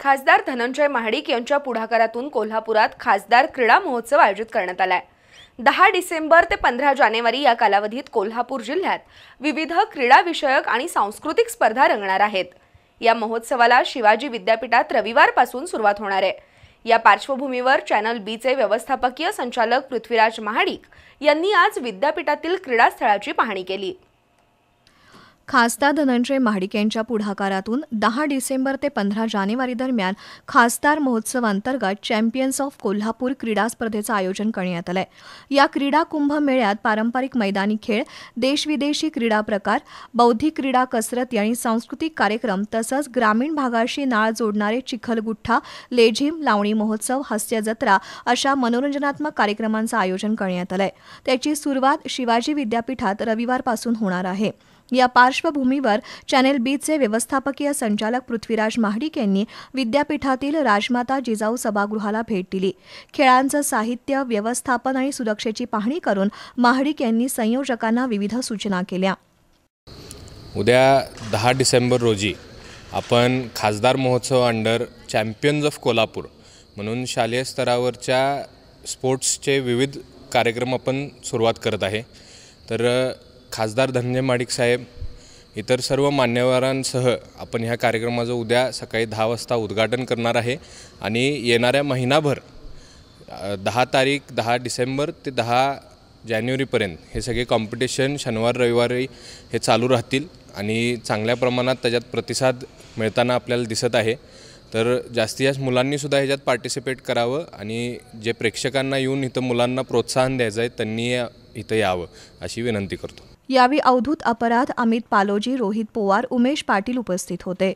खासदार धनंजय महाडिक यांच्या पुढाकारातून कोल्हापुरात खासदार क्रीडा महोत्सव आयोजित करण्यात आलाय दहा डिसेंबर ते पंधरा जानेवारी या कालावधीत कोल्हापूर जिल्ह्यात विविध क्रीडाविषयक आणि सांस्कृतिक स्पर्धा रंगणार आहेत या महोत्सवाला शिवाजी विद्यापीठात रविवारपासून सुरुवात होणार आहे या पार्श्वभूमीवर चॅनल बीचे व्यवस्थापकीय संचालक पृथ्वीराज महाडिक यांनी आज विद्यापीठातील क्रीडास्थळाची पाहणी केली खासदार धनंजय महाडिक यांच्या पुढाकारातून दहा डिसेंबर ते पंधरा जानेवारी दरम्यान खासदार महोत्सवांतर्गत चॅम्पियन्स ऑफ कोल्हापूर क्रीडा स्पर्धेचं आयोजन करण्यात आलं या क्रीडा कुंभ मेळ्यात पारंपरिक मैदानी खेळ देशविदेशी क्रीडा प्रकार बौद्धिक क्रीडा कसरती आणि सांस्कृतिक कार्यक्रम तसंच ग्रामीण भागाशी नाळ जोडणारे चिखलगुठ्ठा लेझिम लावणी महोत्सव हास्य जत्रा अशा मनोरंजनात्मक कार्यक्रमांचं आयोजन करण्यात आलं आहे त्याची सुरुवात शिवाजी विद्यापीठात रविवारपासून होणार आहे या पार्श्वभूमीवर चॅनेल बीचे व्यवस्थापकीय संचालक पृथ्वीराज महाडिक यांनी विद्यापीठातील राजमाता जिजाऊ सभागृहाला भेट दिली खेळांचं साहित्य व्यवस्थापन आणि सुरक्षेची पाहणी करून महाडिक यांनी संयोजकांना विविध सूचना केल्या उद्या दहा डिसेंबर रोजी आपण खासदार महोत्सव अंडर चॅम्पियन्स ऑफ कोल्हापूर म्हणून शालेय स्तरावरच्या स्पोर्ट्सचे विविध कार्यक्रम आपण सुरुवात करत आहे तर खासदार धनंजय माडिक साहेब इतर सर्व मान्यवरांसह आपण ह्या कार्यक्रमाचं उद्या सकाळी दहा वाजता उद्घाटन करणार आहे आणि येणाऱ्या महिनाभर दहा तारीख दहा डिसेंबर ते दहा जानेवारीपर्यंत हे सगळे कॉम्पिटिशन शनिवार रविवारी हे चालू राहतील आणि चांगल्या प्रमाणात त्याच्यात प्रतिसाद मिळताना आपल्याला दिसत आहे तर जास्तीत जास्त मुलांनीसुद्धा ह्याच्यात पार्टिसिपेट करावं आणि जे प्रेक्षकांना येऊन इथं मुलांना प्रोत्साहन द्यायचं आहे त्यांनी इथं यावं अशी विनंती करतो यावेळी अवधूत अपराध अमित पालोजी रोहित पोवार उमेश पाटील उपस्थित होते